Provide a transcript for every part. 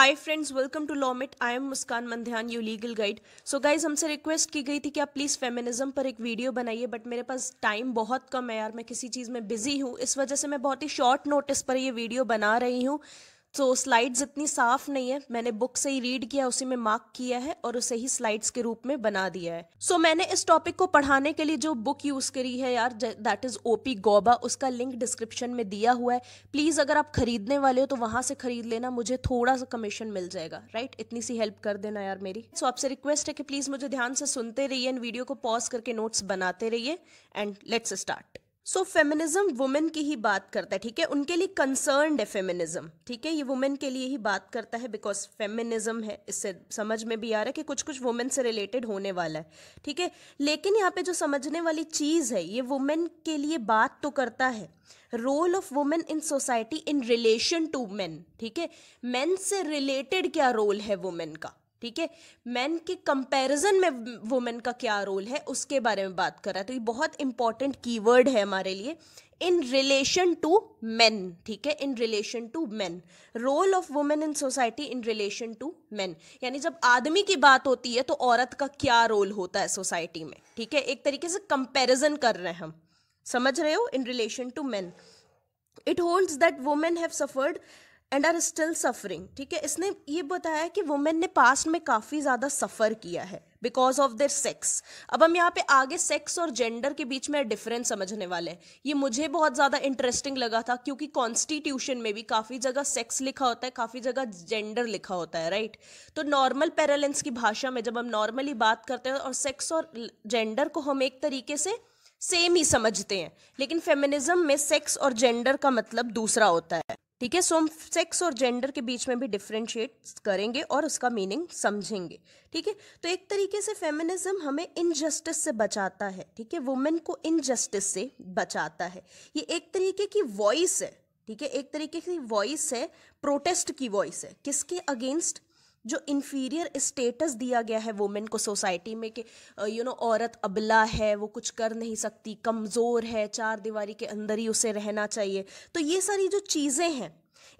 Hi friends welcome to Lawmit I am Muskan Mandhyan you legal guide so guys हमसे request की गई थी कि आप प्लीज़ फेमिनिज्म पर एक वीडियो बनाइए बट मेरे पास टाइम बहुत कम है यार मैं किसी चीज़ में बिजी हूँ इस वजह से मैं बहुत ही शॉर्ट नोटिस पर ये वीडियो बना रही हूँ सो तो स्लाइड्स इतनी साफ नहीं है मैंने बुक से ही रीड किया उसी में मार्क किया है और उसे ही स्लाइड्स के रूप में बना दिया है सो so, मैंने इस टॉपिक को पढ़ाने के लिए जो बुक यूज करी है यार दैट इज ओपी गोबा उसका लिंक डिस्क्रिप्शन में दिया हुआ है प्लीज अगर आप खरीदने वाले हो तो वहां से खरीद लेना मुझे थोड़ा सा कमीशन मिल जाएगा राइट इतनी सी हेल्प कर देना यार मेरी सो so, आपसे रिक्वेस्ट है कि प्लीज मुझे ध्यान से सुनते रहिए एंड वीडियो को पॉज करके नोट्स बनाते रहिए and let's start so feminism women की ही बात करता है ठीक है उनके लिए कंसर्न है फेमिनिज्म ठीक है ये वुमेन के लिए ही बात करता है बिकॉज फेमिनिज्म है इससे समझ में भी आ रहा है कि कुछ कुछ वुमेन से रिलेटेड होने वाला है ठीक है लेकिन यहाँ पे जो समझने वाली चीज़ है ये वुमेन के लिए बात तो करता है role of women in society in relation to men ठीक है मेन से रिलेटेड क्या रोल है वुमेन का ठीक है मैन के कंपैरिजन में वुमेन का क्या रोल है उसके बारे में बात कर रहा है तो ये बहुत इंपॉर्टेंट कीवर्ड है हमारे लिए इन रिलेशन टू मेन ठीक है in relation to men role of women in society in relation to men यानी जब आदमी की बात होती है तो औरत का क्या रोल होता है सोसाइटी में ठीक है एक तरीके से कंपेरिजन कर रहे हैं हम समझ रहे हो in relation to men it holds that women have suffered and are still suffering ठीक है इसने ये बताया कि वुमेन ने पास्ट में काफ़ी ज़्यादा सफ़र किया है बिकॉज ऑफ देर सेक्स अब हम यहाँ पे आगे सेक्स और जेंडर के बीच में डिफरेंस समझने वाले हैं ये मुझे बहुत ज़्यादा इंटरेस्टिंग लगा था क्योंकि कॉन्स्टिट्यूशन में भी काफ़ी जगह सेक्स लिखा होता है काफ़ी जगह जेंडर लिखा होता है राइट तो नॉर्मल पेरेलेंस की भाषा में जब हम नॉर्मली बात करते हैं और सेक्स और जेंडर को हम एक तरीके से सेम ही समझते हैं लेकिन फेमिनिज्म में सेक्स और जेंडर का मतलब दूसरा होता है ठीक है सो हम सेक्स और जेंडर के बीच में भी डिफ्रेंशिएट करेंगे और उसका मीनिंग समझेंगे ठीक है तो एक तरीके से फेमिनिज्म हमें इनजस्टिस से बचाता है ठीक है वुमेन को इनजस्टिस से बचाता है ये एक तरीके की वॉइस है ठीक है एक तरीके की वॉइस है प्रोटेस्ट की वॉइस है किसके अगेंस्ट जो इन्फीरियर स्टेटस दिया गया है वुमेन को सोसाइटी में कि यू नो औरत अबला है वो कुछ कर नहीं सकती कमज़ोर है चार दीवारी के अंदर ही उसे रहना चाहिए तो ये सारी जो चीज़ें हैं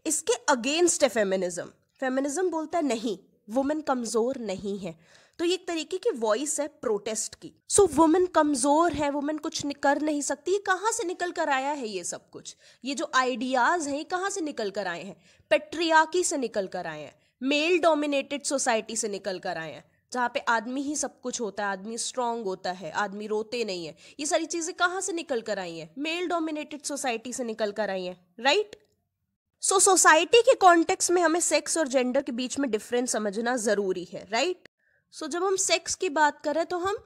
इसके अगेंस्ट है फेमिनिज़म फेमिनिज़म बोलता है नहीं वुमेन कमज़ोर नहीं है तो ये एक तरीके की वॉइस है प्रोटेस्ट की सो वुमेन कमज़ोर है वुमेन कुछ कर नहीं सकती ये कहाँ से निकल कर आया है ये सब कुछ ये जो आइडियाज़ हैं ये कहाँ से निकल कर आए हैं पेट्रियाकी से निकल कर आए हैं मेल डोमिनेटेड सोसाइटी से निकल कर आए हैं जहाँ पे आदमी ही सब कुछ होता है आदमी स्ट्रांग होता है आदमी रोते नहीं है ये सारी चीज़ें कहाँ से निकल कर आई हैं मेल डोमिनेटेड सोसाइटी से निकल कर आई हैं राइट सो सोसाइटी के कॉन्टेक्स में हमें सेक्स और जेंडर के बीच में डिफरेंस समझना ज़रूरी है राइट right? सो so, जब हम सेक्स की बात करें तो हम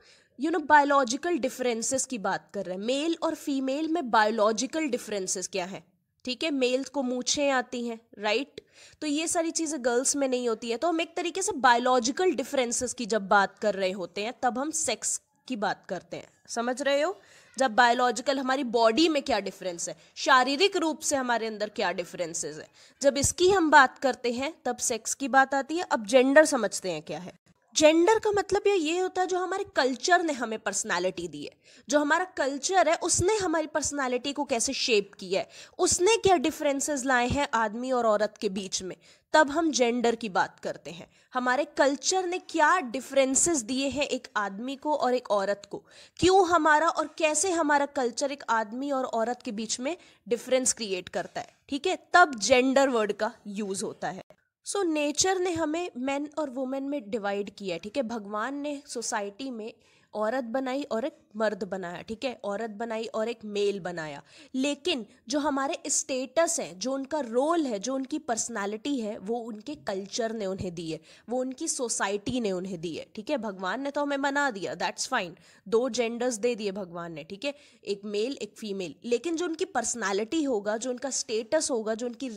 यू नो बायोलॉजिकल डिफरेंसेस की बात कर रहे हैं मेल और फीमेल में बायोलॉजिकल डिफरेंसेस क्या है ठीक है मेल्स को मूछें आती हैं राइट तो ये सारी चीज़ें गर्ल्स में नहीं होती है तो हम एक तरीके से बायोलॉजिकल डिफरेंसेस की जब बात कर रहे होते हैं तब हम सेक्स की बात करते हैं समझ रहे हो जब बायोलॉजिकल हमारी बॉडी में क्या डिफरेंस है शारीरिक रूप से हमारे अंदर क्या डिफरेंसेस है जब इसकी हम बात करते हैं तब सेक्स की बात आती है अब जेंडर समझते हैं क्या है जेंडर का मतलब ये होता है जो हमारे कल्चर ने हमें पर्सनालिटी दी है जो हमारा कल्चर है उसने हमारी पर्सनालिटी को कैसे शेप किया है उसने क्या डिफरेंसेस लाए हैं आदमी और औरत के बीच में तब हम जेंडर की बात करते हैं हमारे कल्चर ने क्या डिफरेंसेस दिए हैं एक आदमी को और एक औरत को क्यों हमारा और कैसे हमारा कल्चर एक आदमी और औरत के बीच में डिफरेंस क्रिएट करता है ठीक है तब जेंडर वर्ड का यूज होता है सो so, नेचर ने हमें मैन और वुमेन में डिवाइड किया ठीक है भगवान ने सोसाइटी में औरत बनाई और एक मर्द बनाया ठीक है औरत बनाई और एक मेल बनाया लेकिन जो हमारे स्टेटस हैं जो उनका रोल है जो उनकी पर्सनालिटी है वो उनके कल्चर ने उन्हें दी है वो उनकी सोसाइटी ने उन्हें दी है ठीक है भगवान ने तो हमें बना दिया दैट्स फाइन दो जेंडर्स दे दिए भगवान ने ठीक है एक मेल एक फीमेल लेकिन जो उनकी पर्सनैलिटी होगा जो उनका स्टेटस होगा जो उनकी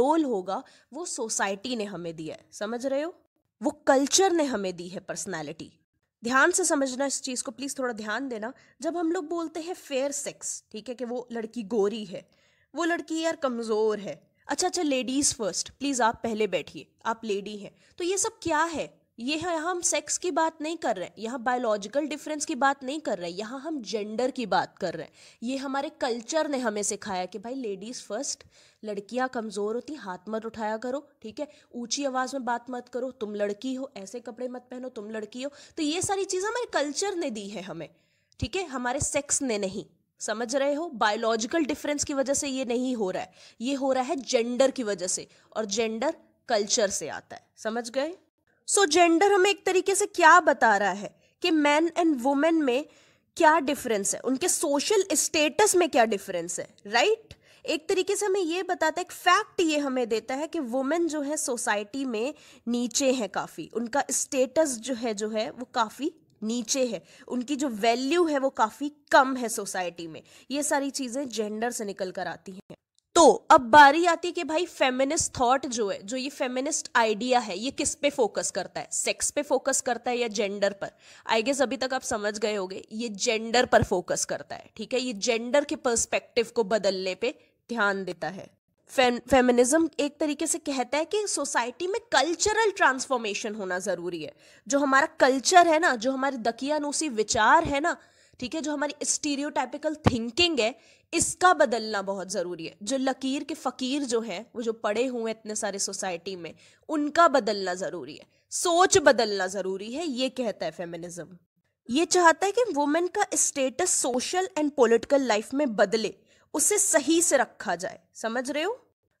रोल होगा वो सोसाइटी ने हमें दिया है समझ रहे हो वो कल्चर ने हमें दी है पर्सनैलिटी ध्यान से समझना इस चीज़ को प्लीज़ थोड़ा ध्यान देना जब हम लोग बोलते हैं फेयर सेक्स ठीक है कि वो लड़की गोरी है वो लड़की यार कमज़ोर है अच्छा अच्छा लेडीज़ फर्स्ट प्लीज़ आप पहले बैठिए आप लेडी हैं तो ये सब क्या है ये है हम सेक्स की बात नहीं कर रहे हैं यहाँ बायोलॉजिकल डिफरेंस की बात नहीं कर रहे हैं यहाँ हम जेंडर की बात कर रहे हैं ये हमारे कल्चर ने हमें सिखाया कि भाई लेडीज़ फर्स्ट लड़कियाँ कमज़ोर होती हाथ मत उठाया करो ठीक है ऊंची आवाज़ में बात मत करो तुम लड़की हो ऐसे कपड़े मत पहनो तुम लड़की हो तो ये सारी चीज़ें हमारे कल्चर ने दी है हमें ठीक है हमारे सेक्स ने नहीं समझ रहे हो बायोलॉजिकल डिफरेंस की वजह से ये नहीं हो रहा है ये हो रहा है जेंडर की वजह से और जेंडर कल्चर से आता है समझ गए सो so, जेंडर हमें एक तरीके से क्या बता रहा है कि मैन एंड वुमेन में क्या डिफरेंस है उनके सोशल स्टेटस में क्या डिफरेंस है राइट right? एक तरीके से हमें ये बताता है एक फैक्ट ये हमें देता है कि वुमेन जो है सोसाइटी में नीचे है काफ़ी उनका स्टेटस जो है जो है वो काफ़ी नीचे है उनकी जो वैल्यू है वो काफ़ी कम है सोसाइटी में ये सारी चीज़ें जेंडर से निकल कर आती हैं तो अब बारी आती है कि भाई फेमिनिस्ट थॉट जो है जो ये फेमिनिस्ट आइडिया है ये किस पे फोकस करता है सेक्स पे फोकस करता है या जेंडर पर आई गेस अभी तक आप समझ गए होंगे ये जेंडर पर फोकस करता है ठीक है ये जेंडर के पर्सपेक्टिव को बदलने पे ध्यान देता है फेमिनिज्म एक तरीके से कहता है कि सोसाइटी में कल्चरल ट्रांसफॉर्मेशन होना जरूरी है जो हमारा कल्चर है ना जो हमारे दकियानुसी विचार है ना ठीक है जो हमारी स्टीरियोटाइपिकल थिंकिंग है इसका बदलना बहुत ज़रूरी है जो लकीर के फ़कीर जो है वो जो पड़े हुए हैं इतने सारे सोसाइटी में उनका बदलना ज़रूरी है सोच बदलना ज़रूरी है ये कहता है फेमिनिज्म ये चाहता है कि वुमेन का status social and political life में बदले उसे सही से रखा जाए समझ रहे हो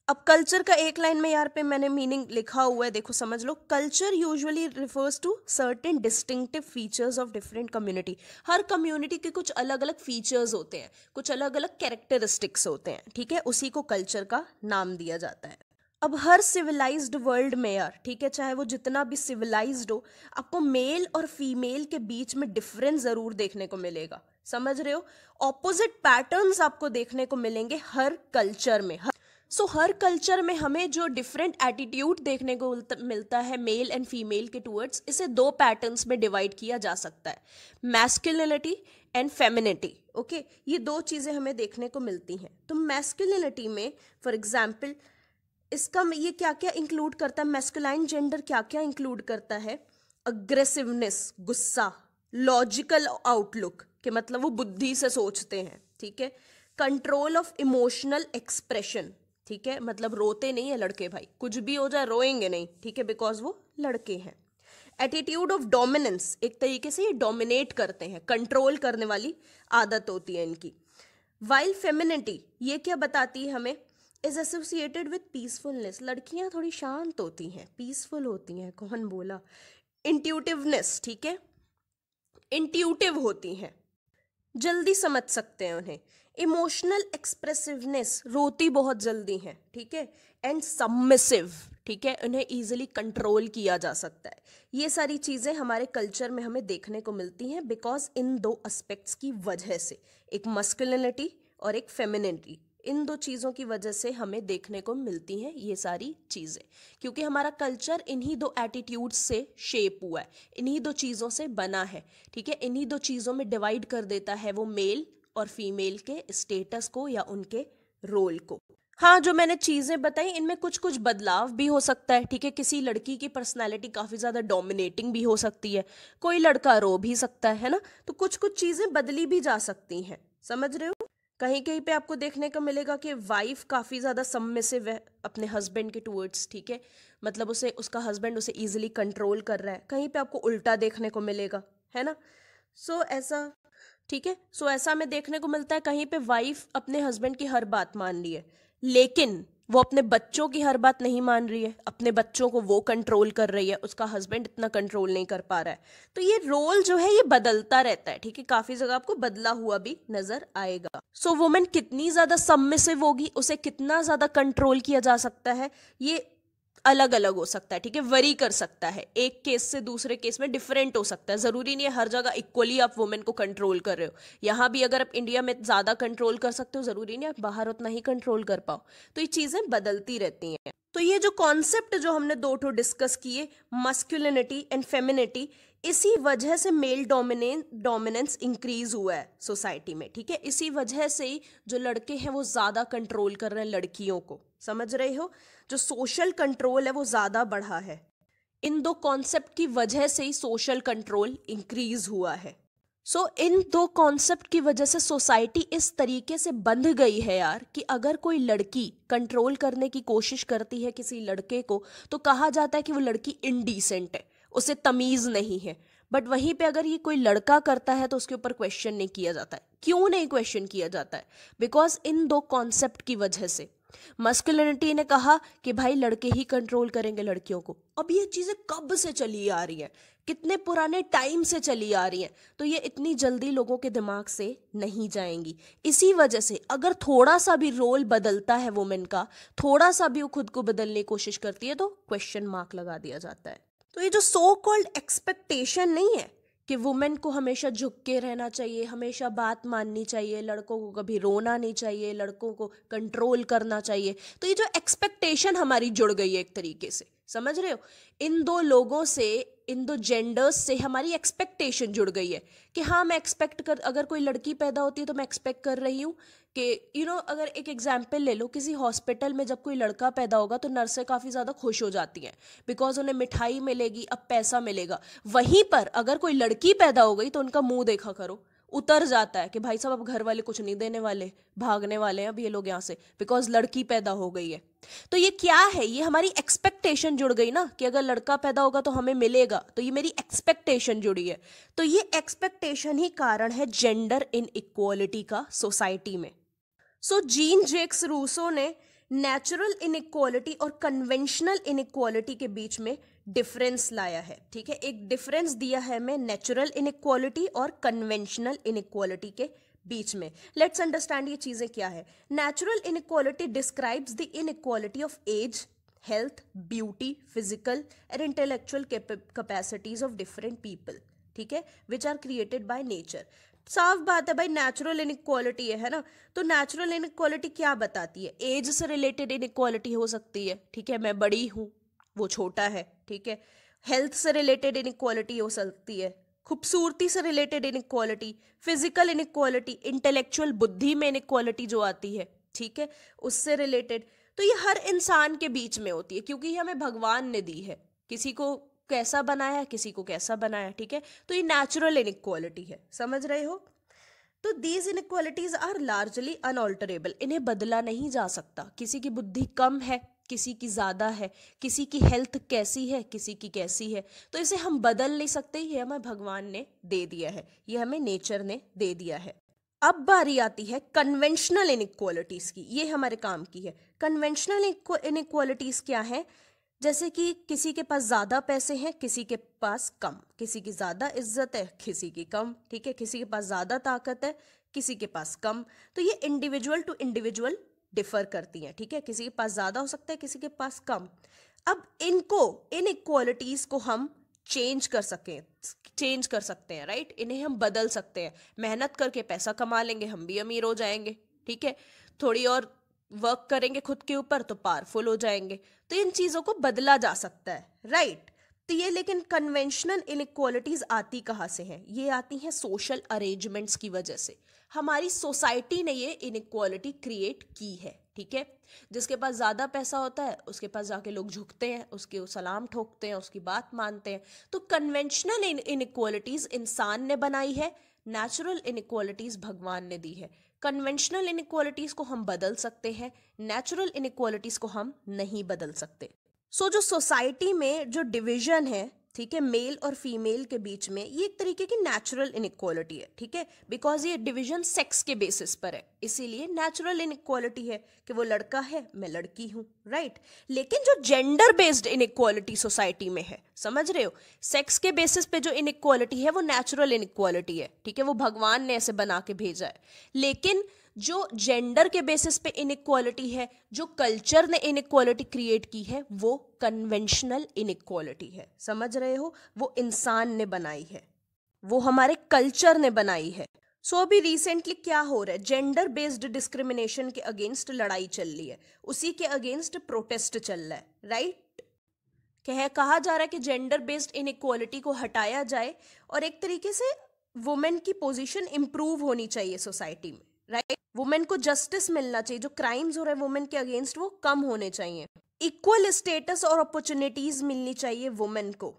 अब कल्चर का एक लाइन में यार पे मैंने मीनिंग लिखा हुआ है देखो समझ लो culture usually refers to certain distinctive features of different community हर कम्युनिटी के कुछ अलग अलग फीचर्स होते हैं कुछ अलग अलग कैरेक्टरिस्टिक्स होते हैं ठीक है उसी को कल्चर का नाम दिया जाता है अब हर सिविलाइज्ड वर्ल्ड में यार ठीक है चाहे वो जितना भी सिविलाइज्ड हो आपको मेल और फीमेल के बीच में डिफरेंस ज़रूर देखने को मिलेगा समझ रहे हो ऑपोजिट पैटर्न्स आपको देखने को मिलेंगे हर कल्चर में हर सो so, हर कल्चर में हमें जो डिफरेंट एटीट्यूड देखने को मिलता है मेल एंड फीमेल के टूवर्ड्स इसे दो पैटर्न्स में डिवाइड किया जा सकता है मैस्कुलिनिटी एंड फेमिनिटी ओके ये दो चीज़ें हमें देखने को मिलती हैं तो मैस्कुलिनिटी में फॉर एग्जाम्पल इसका ये क्या क्या इंक्लूड करता है मैस्कुलाइन जेंडर क्या क्या इंक्लूड करता है अग्रेसिवनेस गुस्सा लॉजिकल आउटलुक के मतलब वो बुद्धि से सोचते हैं ठीक है कंट्रोल ऑफ इमोशनल एक्सप्रेशन ठीक है मतलब रोते नहीं है लड़के भाई कुछ भी हो जाए रोएंगे नहीं ठीक है बिकॉज वो लड़के हैं एटीट्यूड ऑफ डोमिनेंस एक तरीके से ये डोमिनेट करते हैं कंट्रोल करने वाली आदत होती है इनकी वाइल फेमिनिटी ये क्या बताती है हमें इज एसोसिएटेड विथ पीसफुलनेस लड़कियां थोड़ी शांत होती हैं पीसफुल होती हैं कौन बोला इंट्यूटिवनेस ठीक है इंट्यूटिव होती हैं जल्दी समझ सकते हैं उन्हें इमोशनल एक्सप्रेसिवनेस रोती बहुत जल्दी हैं ठीक है एंड सबमिसिव ठीक है उन्हें ईजिली कंट्रोल किया जा सकता है ये सारी चीज़ें हमारे कल्चर में हमें देखने को मिलती हैं बिकॉज इन दो एस्पेक्ट्स की वजह से एक मस्कुलिनिटी और एक फेमिनिटी इन दो चीज़ों की वजह से हमें देखने को मिलती हैं ये सारी चीज़ें क्योंकि हमारा कल्चर इन्हीं दो एटीट्यूड्स से शेप हुआ है इन्हीं दो चीज़ों से बना है ठीक है इन्हीं दो चीज़ों में डिवाइड कर देता है वो मेल और फीमेल के स्टेटस को या उनके रोल को हाँ जो मैंने चीज़ें बताई इनमें कुछ कुछ बदलाव भी हो सकता है ठीक है किसी लड़की की पर्सनालिटी काफ़ी ज़्यादा डोमिनेटिंग भी हो सकती है कोई लड़का रो भी सकता है ना तो कुछ कुछ चीज़ें बदली भी जा सकती हैं समझ रहे हो कहीं कहीं पे आपको देखने को मिलेगा कि वाइफ काफ़ी ज़्यादा सबमिसिव है अपने हस्बैंड के टूवर्ड्स ठीक है मतलब उसे उसका हस्बैंड उसे ईजिली कंट्रोल कर रहा है कहीं पे आपको उल्टा देखने को मिलेगा है ना सो so, ऐसा ठीक है सो ऐसा हमें देखने को मिलता है कहीं पे वाइफ अपने हस्बैंड की हर बात मान रही है लेकिन वो अपने बच्चों की हर बात नहीं मान रही है अपने बच्चों को वो कंट्रोल कर रही है उसका हस्बैंड इतना कंट्रोल नहीं कर पा रहा है तो ये रोल जो है ये बदलता रहता है ठीक है काफी जगह आपको बदला हुआ भी नजर आएगा सो so, वुमेन कितनी ज्यादा सबमिसिव होगी उसे कितना ज्यादा कंट्रोल किया जा सकता है ये अलग अलग हो सकता है ठीक है वरी कर सकता है एक केस से दूसरे केस में डिफरेंट हो सकता है ज़रूरी नहीं है हर जगह इक्वली आप वुमेन को कंट्रोल कर रहे हो यहाँ भी अगर आप इंडिया में ज़्यादा कंट्रोल कर सकते हो ज़रूरी नहीं आप बाहर उतना ही कंट्रोल कर पाओ तो ये चीज़ें बदलती रहती हैं तो ये जो कॉन्सेप्ट जो हमने दो ठो डिस्कस किए मस्क्यूलिनिटी एंड फेमिनिटी इसी वजह से मेल डोमिनेंस डोमिनेंस इंक्रीज हुआ है सोसाइटी में ठीक है इसी वजह से जो लड़के हैं वो ज़्यादा कंट्रोल कर रहे हैं लड़कियों को समझ रहे हो जो सोशल कंट्रोल है वो ज़्यादा बढ़ा है इन दो कॉन्सेप्ट की वजह से ही सोशल कंट्रोल इंक्रीज हुआ है सो so, इन दो कॉन्सेप्ट की वजह से सोसाइटी इस तरीके से बंध गई है यार कि अगर कोई लड़की कंट्रोल करने की कोशिश करती है किसी लड़के को तो कहा जाता है कि वो लड़की इनडिसेंट है उसे तमीज़ नहीं है बट वहीं पे अगर ये कोई लड़का करता है तो उसके ऊपर क्वेश्चन नहीं किया जाता है क्यों नहीं क्वेश्चन किया जाता है बिकॉज इन दो कॉन्सेप्ट की वजह से मस्कुलरिटी ने कहा कि भाई लड़के ही कंट्रोल करेंगे लड़कियों को अब ये चीज़ें कब से चली आ रही हैं कितने पुराने टाइम से चली आ रही हैं तो ये इतनी जल्दी लोगों के दिमाग से नहीं जाएंगी इसी वजह से अगर थोड़ा सा भी रोल बदलता है वुमेन का थोड़ा सा भी वो खुद को बदलने की कोशिश करती है तो क्वेश्चन मार्क लगा दिया जाता है तो ये जो सो कॉल्ड एक्सपेक्टेशन नहीं है कि वुमेन को हमेशा झुक के रहना चाहिए हमेशा बात माननी चाहिए लड़कों को कभी रोना नहीं चाहिए लड़कों को कंट्रोल करना चाहिए तो ये जो एक्सपेक्टेशन हमारी जुड़ गई है एक तरीके से समझ रहे हो इन दो लोगों से इन दो जेंडर्स से हमारी एक्सपेक्टेशन जुड़ गई है कि हाँ मैं एक्सपेक्ट कर अगर कोई लड़की पैदा होती है तो मैं एक्सपेक्ट कर रही हूँ कि यू नो अगर एक एग्जाम्पल ले लो किसी हॉस्पिटल में जब कोई लड़का पैदा होगा तो नर्सें काफ़ी ज़्यादा खुश हो जाती हैं बिकॉज उन्हें मिठाई मिलेगी अब पैसा मिलेगा वहीं पर अगर कोई लड़की पैदा हो गई तो उनका मुंह देखा करो उतर जाता है कि भाई साहब अब घर वाले कुछ नहीं देने वाले भागने वाले हैं अब ये लोग यहाँ से बिकॉज लड़की पैदा हो गई है तो ये क्या है ये हमारी एक्सपेक्टेशन जुड़ गई ना कि अगर लड़का पैदा होगा तो हमें मिलेगा तो ये मेरी एक्सपेक्टेशन जुड़ी है तो ये एक्सपेक्टेशन ही कारण है जेंडर इन का सोसाइटी में सो जीन जेक्स रूसो ने नेचुरल इनक्वालिटी और कन्वेंशनल इनक्वालिटी के बीच में डिफरेंस लाया है ठीक है एक डिफरेंस दिया है मैं नेचुरल इनक्वालिटी और कन्वेंशनल इनक्वालिटी के बीच में लेट्स अंडरस्टैंड ये चीज़ें क्या है natural inequality describes the inequality of age health beauty physical and intellectual capacities of different people ठीक है which are created by nature साफ बात है भाई नेचुरल इन है ना तो नेचुरल इन क्या बताती है एज से रिलेटेड इन हो सकती है ठीक है मैं बड़ी हूँ वो छोटा है ठीक है हेल्थ से रिलेटेड इन हो सकती है खूबसूरती से related in physical in intellectual बुद्धि में इन जो आती है ठीक है उससे रिलेटेड तो ये हर इंसान के बीच में होती है क्योंकि ये हमें भगवान ने दी है किसी को कैसा बनाया किसी को कैसा बनाया ठीक है तो ये नेचुरल इनक्वालिटी है समझ रहे हो तो these inequalities are largely unalterable इन्हें बदला नहीं जा सकता किसी की बुद्धि कम है किसी की ज़्यादा है किसी की हेल्थ कैसी है किसी की कैसी है तो इसे हम बदल नहीं सकते ये हमें भगवान ने दे दिया है ये हमें नेचर ने दे दिया है अब बारी आती है कन्वेंशनल इनक्वालिटीज़ की ये हमारे काम की है कन्वेंशनल इनक्वालिटीज़ क्या है जैसे कि किसी के पास ज़्यादा पैसे हैं किसी के पास कम किसी की ज़्यादा इज्जत है किसी की कम ठीक है किसी के पास ज़्यादा ताकत है किसी के पास कम तो ये इंडिविजुअल टू इंडिविजुअल डिफर करती हैं ठीक है किसी के पास ज़्यादा हो सकता है किसी के पास कम अब इनको इन इक्वालिटीज़ को हम चेंज कर सकें चेंज कर सकते हैं राइट इन्हें हम बदल सकते हैं मेहनत करके पैसा कमा लेंगे हम भी अमीर हो जाएंगे ठीक है थोड़ी और वर्क करेंगे खुद के ऊपर तो पावरफुल हो जाएंगे तो इन चीज़ों को बदला जा सकता है राइट right? तो ये लेकिन कन्वेंशनल इनक्वालिटीज आती कहाँ से हैं ये आती हैं सोशल अरेंजमेंट्स की वजह से हमारी सोसाइटी ने ये इनक्वालिटी क्रिएट की है ठीक है जिसके पास ज़्यादा पैसा होता है उसके पास जाके लोग झुकते हैं उसके सलाम ठोकते हैं उसकी बात मानते हैं तो कन्वेंशनल इनक्वालिटीज इंसान ने बनाई है नेचुरल इनक्वालिटीज भगवान ने दी है कन्वेंशनल इनक्वालिटीज़ को हम बदल सकते हैं नेचुरल इनक्वालिटीज़ को हम नहीं बदल सकते सो so, जो सोसाइटी में जो डिविजन है ठीक है मेल और फीमेल के बीच में ये एक तरीके की नेचुरल इनक्वालिटी है ठीक है बिकॉज ये डिवीजन सेक्स के बेसिस पर है इसीलिए नेचुरल इनक्वालिटी है कि वो लड़का है मैं लड़की हूँ राइट लेकिन जो जेंडर बेस्ड इनक्वालिटी सोसाइटी में है समझ रहे हो सेक्स के बेसिस पे जो इनक्वालिटी है वो नेचुरल इनक्वालिटी है ठीक है वो भगवान ने ऐसे बना के भेजा है लेकिन जो जेंडर के बेसिस पे इनक्वालिटी है जो कल्चर ने इनक्वालिटी क्रिएट की है वो कन्वेंशनल इनक्वालिटी है समझ रहे हो वो इंसान ने बनाई है वो हमारे कल्चर ने बनाई है सो so, अभी रिसेंटली क्या हो रहा है जेंडर बेस्ड डिस्क्रिमिनेशन के अगेंस्ट लड़ाई चल रही है उसी के अगेंस्ट प्रोटेस्ट चल रहा है राइट कह कहा जा रहा है कि जेंडर बेस्ड इनक्वालिटी को हटाया जाए और एक तरीके से वुमेन की पोजीशन इम्प्रूव होनी चाहिए सोसाइटी में राइट वुमेन को जस्टिस मिलना चाहिए जो क्राइम्स हो रहे हैं वुमेन के अगेंस्ट वो कम होने चाहिए इक्वल स्टेटस और अपॉर्चुनिटीज मिलनी चाहिए वुमेन को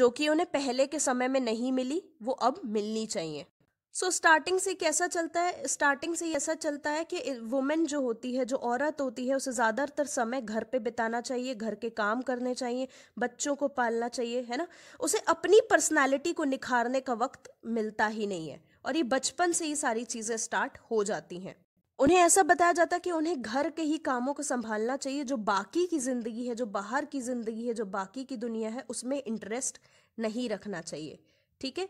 जो कि उन्हें पहले के समय में नहीं मिली वो अब मिलनी चाहिए सो so, स्टार्टिंग से कैसा चलता है स्टार्टिंग से ऐसा चलता है कि वुमेन जो होती है जो औरत होती है उसे ज़्यादातर समय घर पे बिताना चाहिए घर के काम करने चाहिए बच्चों को पालना चाहिए है ना उसे अपनी पर्सनालिटी को निखारने का वक्त मिलता ही नहीं है और ये बचपन से ही सारी चीज़ें स्टार्ट हो जाती हैं उन्हें ऐसा बताया जाता कि उन्हें घर के ही कामों को संभालना चाहिए जो बाकी की ज़िंदगी है जो बाहर की ज़िंदगी है जो बाकी की दुनिया है उसमें इंटरेस्ट नहीं रखना चाहिए ठीक है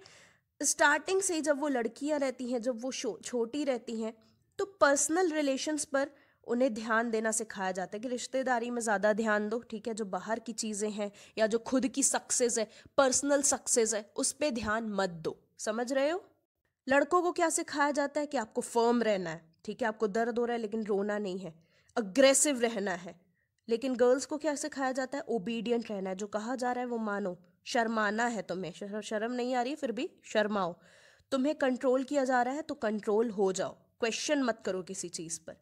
स्टार्टिंग से जब वो लड़कियां रहती हैं जब वो छोटी रहती हैं तो पर्सनल रिलेशंस पर उन्हें ध्यान देना सिखाया जाता है कि रिश्तेदारी में ज़्यादा ध्यान दो ठीक है जो बाहर की चीज़ें हैं या जो खुद की सक्सेस है पर्सनल सक्सेस है उस पर ध्यान मत दो समझ रहे हो लड़कों को क्या सिखाया जाता है कि आपको फर्म रहना है ठीक है आपको दर्द हो रहा है लेकिन रोना नहीं है अग्रेसिव रहना है लेकिन गर्ल्स को क्या सिखाया जाता है ओबीडियंट रहना है जो कहा जा रहा है वो मानो शर्माना है तुम्हें शर्म नहीं आ रही फिर भी शर्माओ तुम्हें कंट्रोल किया जा रहा है तो कंट्रोल हो जाओ क्वेश्चन मत करो किसी चीज़ पर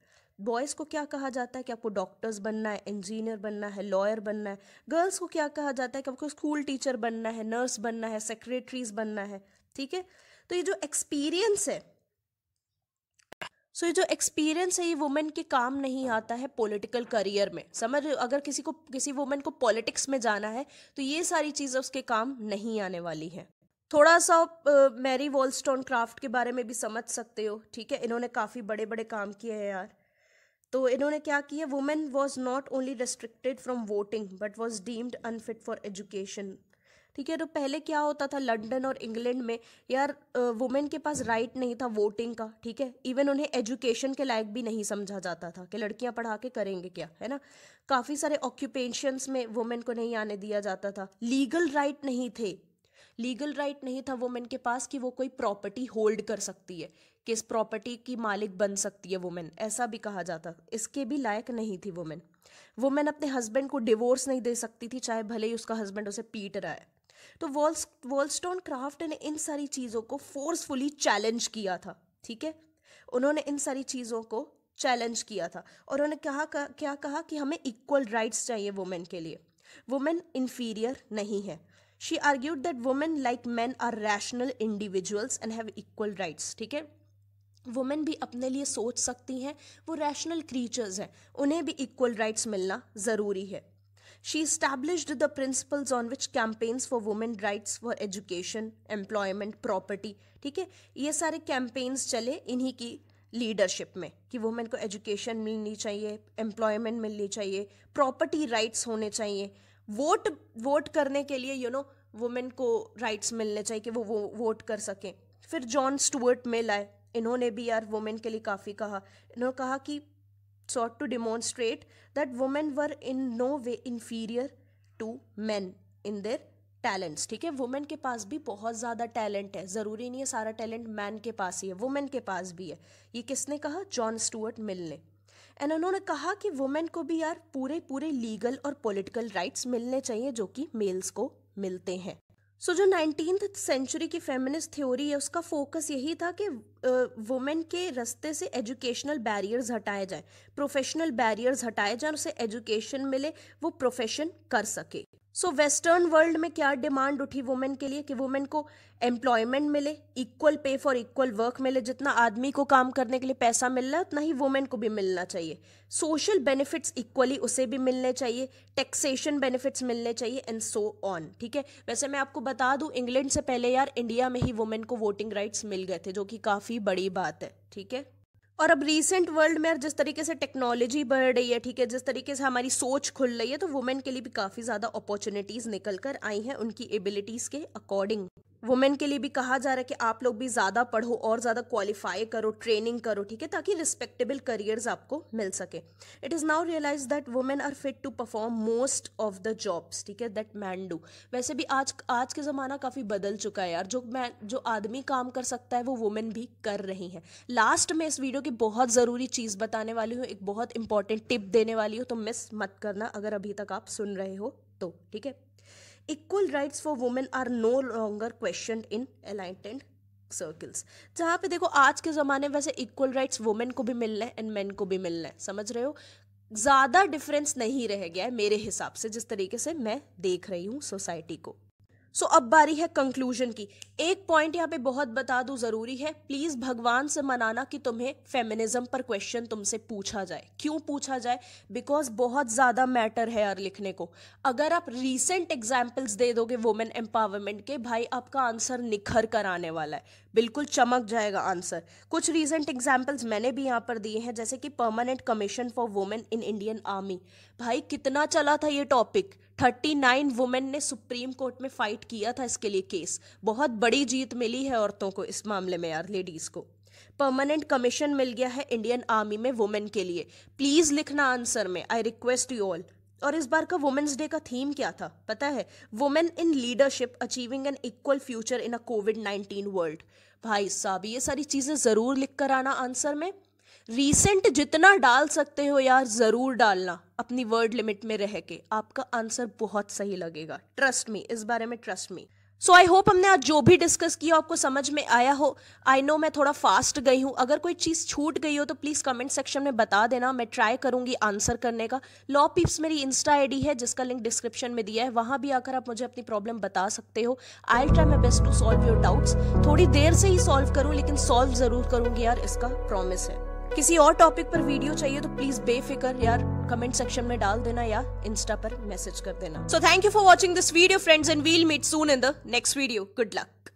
बॉयज़ को क्या कहा जाता है कि आपको डॉक्टर्स बनना है इंजीनियर बनना है लॉयर बनना है गर्ल्स को क्या कहा जाता है कि आपको स्कूल टीचर बनना है नर्स बनना है सेक्रेटरीज बनना है ठीक है तो ये जो एक्सपीरियंस है सो so, ये जो एक्सपीरियंस है ये वुमेन के काम नहीं आता है पॉलिटिकल करियर में समझ अगर किसी को किसी वुमेन को पॉलिटिक्स में जाना है तो ये सारी चीज़ें उसके काम नहीं आने वाली हैं थोड़ा सा मैरी वॉलस्टोन क्राफ्ट के बारे में भी समझ सकते हो ठीक है इन्होंने काफ़ी बड़े बड़े काम किए हैं यार तो इन्होंने क्या किया women was not only restricted from voting but was deemed unfit for education ठीक है तो पहले क्या होता था लंदन और इंग्लैंड में यार वुमेन के पास राइट नहीं था वोटिंग का ठीक है इवन उन्हें एजुकेशन के लायक भी नहीं समझा जाता था कि लड़कियां पढ़ा के करेंगे क्या है ना काफ़ी सारे ऑक्यूपेशंस में वुमेन को नहीं आने दिया जाता था लीगल राइट नहीं थे लीगल राइट नहीं था वुमेन के पास कि वो कोई प्रॉपर्टी होल्ड कर सकती है किस प्रॉपर्टी की मालिक बन सकती है वुमेन ऐसा भी कहा जाता इसके भी लायक नहीं थी वुमेन वुमेन अपने हस्बैंड को डिवोर्स नहीं दे सकती थी चाहे भले ही उसका हस्बैंड उसे पीट रहा है तो वॉल्स वॉलस्टोन क्राफ्ट ने इन सारी चीज़ों को फोर्सफुली चैलेंज किया था ठीक है उन्होंने इन सारी चीज़ों को चैलेंज किया था और उन्होंने कहा क्या कहा कि हमें इक्वल राइट्स चाहिए वुमेन के लिए वुमेन इन्फीरियर नहीं है she argued that women like man are rational individuals and have equal rights ठीक है वुमेन भी अपने लिए सोच सकती हैं वो रैशनल क्रीचर्स हैं उन्हें भी इक्वल राइट्स मिलना ज़रूरी है She established the principles on which campaigns for women rights for education, employment, property, ठीक है ये सारे campaigns चले इन्हीं की लीडरशिप में कि वुमेन को एजुकेशन मिलनी चाहिए एम्प्लॉयमेंट मिलनी चाहिए प्रॉपर्टी राइट्स होने चाहिए वोट वोट करने के लिए यू नो वुमेन को राइट्स मिलने चाहिए कि वो वो वोट कर सकें फिर जॉन स्टुअर्ट मिल आए इन्होंने भी यार वुमेन के लिए काफ़ी कहा इन्होंने कहा कि sought to demonstrate that women were in no way inferior to men in their talents ठीक है वुमेन के पास भी बहुत ज़्यादा टैलेंट है ज़रूरी नहीं है सारा टैलेंट मैन के पास ही है वुमेन के पास भी है ये किसने कहा जॉन स्टूअर्ट मिल ने एंड उन्होंने कहा कि वुमेन को भी यार पूरे पूरे लीगल और पॉलिटिकल राइट्स मिलने चाहिए जो कि मेल्स को मिलते हैं सो so, जो नाइनटीन सेंचुरी की फेमिनिस्ट थ्योरी है उसका फोकस यही था कि वुमेन के रस्ते से एजुकेशनल बैरियर्स हटाए जाए प्रोफेशनल बैरियर्स हटाए जाए उसे एजुकेशन मिले वो प्रोफेशन कर सके सो वेस्टर्न वर्ल्ड में क्या डिमांड उठी वुमेन के लिए कि वुमेन को एम्प्लॉयमेंट मिले equal pay for equal work मिले जितना आदमी को काम करने के लिए पैसा मिल रहा है उतना ही वुमेन को भी मिलना चाहिए सोशल बेनिफिट्स इक्वली उसे भी मिलने चाहिए टैक्सेशन बेनिफिट्स मिलने चाहिए एंड सो ऑन ठीक है वैसे मैं आपको बता दूं इंग्लैंड से पहले यार इंडिया में ही वुमेन को वोटिंग राइट्स मिल गए थे जो कि काफ़ी बड़ी बात है ठीक है और अब रिसेंट वर्ल्ड में जिस तरीके से टेक्नोलॉजी बढ़ रही है ठीक है जिस तरीके से हमारी सोच खुल रही है तो वुमेन के लिए भी काफ़ी ज़्यादा अपॉर्चुनिटीज़ निकल कर आई हैं उनकी एबिलिटीज़ के अकॉर्डिंग वुमेन के लिए भी कहा जा रहा है कि आप लोग भी ज़्यादा पढ़ो और ज़्यादा क्वालिफाई करो ट्रेनिंग करो ठीक है ताकि रिस्पेक्टेबल करियर्स आपको मिल सके it is now realise that women are fit to perform most of the jobs ठीक है दैट मैन डू वैसे भी आज आज के ज़माना काफ़ी बदल चुका है यार जो मैन जो आदमी काम कर सकता है वो वुमेन भी कर रही हैं लास्ट में इस वीडियो की बहुत ज़रूरी चीज़ बताने वाली हूँ एक बहुत इंपॉर्टेंट टिप देने वाली हूँ तो मिस मत करना अगर अभी तक आप सुन रहे हो तो ठीक है equal rights for women are no longer question in enlightened circles जहाँ पे देखो आज के ज़माने में वैसे इक्वल राइट्स वुमेन को भी मिल रहे हैं एंड मैन को भी मिल रहे हैं समझ रहे हो ज़्यादा डिफरेंस नहीं रह गया है मेरे हिसाब से जिस तरीके से मैं देख रही हूँ सोसाइटी को सो अब बारी है कंक्लूजन की एक पॉइंट यहाँ पे बहुत बता दूं जरूरी है प्लीज भगवान से मनाना कि तुम्हें फेमिनिज्म पर क्वेश्चन तुमसे पूछा जाए क्यों पूछा जाए बिकॉज बहुत ज्यादा मैटर है यार लिखने को अगर आप रिसेंट एग्जाम्पल्स दे दोगे वुमेन एम्पावरमेंट के भाई आपका आंसर निखर कर आने वाला है बिल्कुल चमक जाएगा आंसर कुछ रीसेंट एग्जाम्पल्स मैंने भी यहाँ पर दिए हैं जैसे कि permanent commission for women in Indian army भाई कितना चला था ये टॉपिक थर्टी नाइन वुमेन ने सुप्रीम कोर्ट में फाइट किया था इसके लिए केस बहुत बड़ी जीत मिली है औरतों को इस मामले में यार लेडीज़ को परमानेंट कमीशन मिल गया है इंडियन आर्मी में वुमेन के लिए प्लीज़ लिखना आंसर में आई रिक्वेस्ट यू ऑल और इस बार का वुमेन्स डे का थीम क्या था पता है women in leadership achieving an equal future in a COVID nineteen world भाई साहब ये सारी चीज़ें ज़रूर लिख कर आना आंसर में रीसेंट जितना डाल सकते हो यार ज़रूर डालना अपनी वर्ड लिमिट में रह के आपका आंसर बहुत सही लगेगा ट्रस्ट मी इस बारे में trust me so I hope हमने आज जो भी डिस्कस किया आपको समझ में आया हो आई नो मैं थोड़ा फास्ट गई हूँ अगर कोई चीज़ छूट गई हो तो प्लीज़ कमेंट सेक्शन में बता देना मैं ट्राई करूँगी आंसर करने का लॉ पीप्स मेरी इंस्टा आईडी है जिसका लिंक डिस्क्रिप्शन में दिया है वहाँ भी आकर आप मुझे अपनी प्रॉब्लम बता सकते हो I try my best to solve your doubts थोड़ी देर से ही सॉल्व करूँ लेकिन सॉल्व ज़रूर करूँगी यार इसका प्रॉमिस है किसी और टॉपिक पर वीडियो चाहिए तो प्लीज बेफिक्र यार कमेंट सेक्शन में डाल देना या इंस्टा पर मैसेज कर देना so thank you for watching this video friends and we'll meet soon in the next video good luck